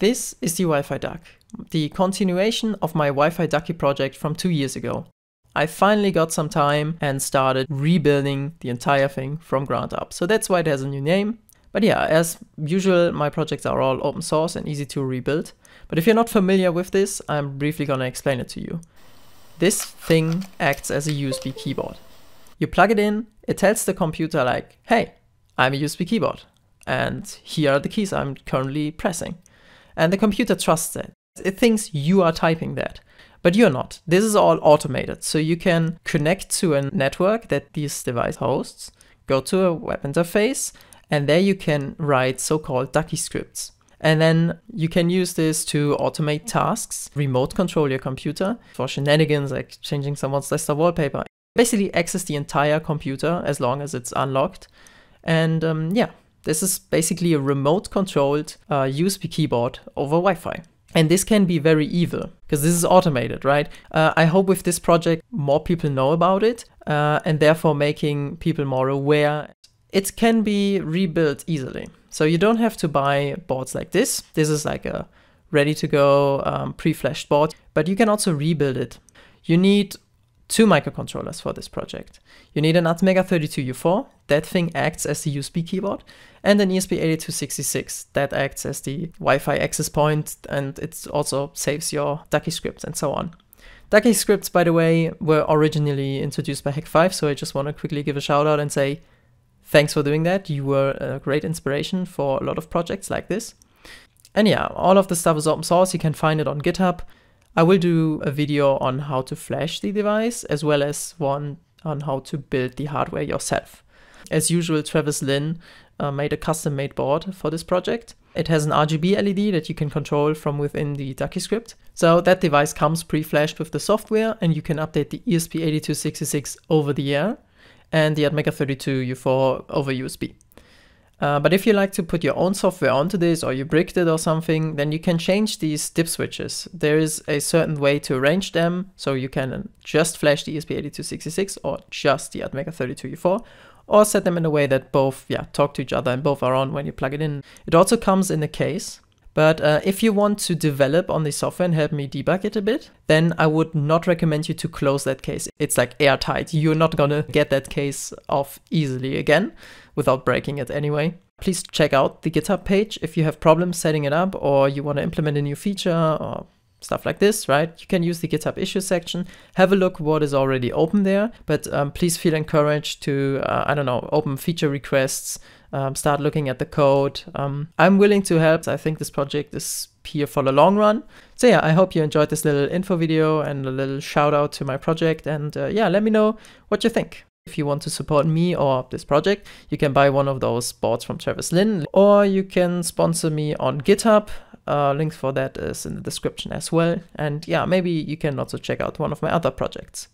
This is the Wi-Fi duck, the continuation of my Wi-Fi ducky project from two years ago. I finally got some time and started rebuilding the entire thing from ground up. So that's why it has a new name. But yeah, as usual, my projects are all open source and easy to rebuild. But if you're not familiar with this, I'm briefly gonna explain it to you. This thing acts as a USB keyboard. You plug it in, it tells the computer like, hey, I'm a USB keyboard, and here are the keys I'm currently pressing and the computer trusts it. It thinks you are typing that, but you're not. This is all automated. So you can connect to a network that this device hosts, go to a web interface, and there you can write so-called ducky scripts. And then you can use this to automate tasks, remote control your computer for shenanigans like changing someone's desktop wallpaper. Basically access the entire computer as long as it's unlocked. And um, yeah, this is basically a remote controlled uh, USB keyboard over Wi-Fi. And this can be very evil because this is automated, right? Uh, I hope with this project more people know about it uh, and therefore making people more aware. It can be rebuilt easily. So you don't have to buy boards like this. This is like a ready to go um, pre-flashed board, but you can also rebuild it. You need two microcontrollers for this project. You need an Atmega 32U4, that thing acts as the USB keyboard, and an ESP8266, that acts as the Wi-Fi access point and it also saves your Ducky scripts and so on. Ducky scripts, by the way, were originally introduced by Hack5, so I just want to quickly give a shout out and say thanks for doing that. You were a great inspiration for a lot of projects like this. And yeah, all of the stuff is open source. You can find it on GitHub. I will do a video on how to flash the device as well as one on how to build the hardware yourself. As usual, Travis Lin uh, made a custom made board for this project. It has an RGB LED that you can control from within the Ducky script. So that device comes pre-flashed with the software and you can update the ESP8266 over the air and the ATmega32U4 over USB. Uh, but if you like to put your own software onto this or you bricked it or something, then you can change these dip switches. There is a certain way to arrange them. So you can just flash the ESP8266 or just the Atmega 32U4 or set them in a way that both yeah talk to each other and both are on when you plug it in. It also comes in a case but uh, if you want to develop on the software and help me debug it a bit, then I would not recommend you to close that case. It's like airtight. You're not gonna get that case off easily again without breaking it anyway. Please check out the GitHub page if you have problems setting it up or you want to implement a new feature or stuff like this, right? You can use the GitHub issue section, have a look what is already open there, but um, please feel encouraged to, uh, I don't know, open feature requests, um, start looking at the code. Um, I'm willing to help. I think this project is here for the long run. So yeah, I hope you enjoyed this little info video and a little shout out to my project. And uh, yeah, let me know what you think. If you want to support me or this project, you can buy one of those boards from Travis Lin or you can sponsor me on GitHub. Uh, links for that is in the description as well. And yeah, maybe you can also check out one of my other projects.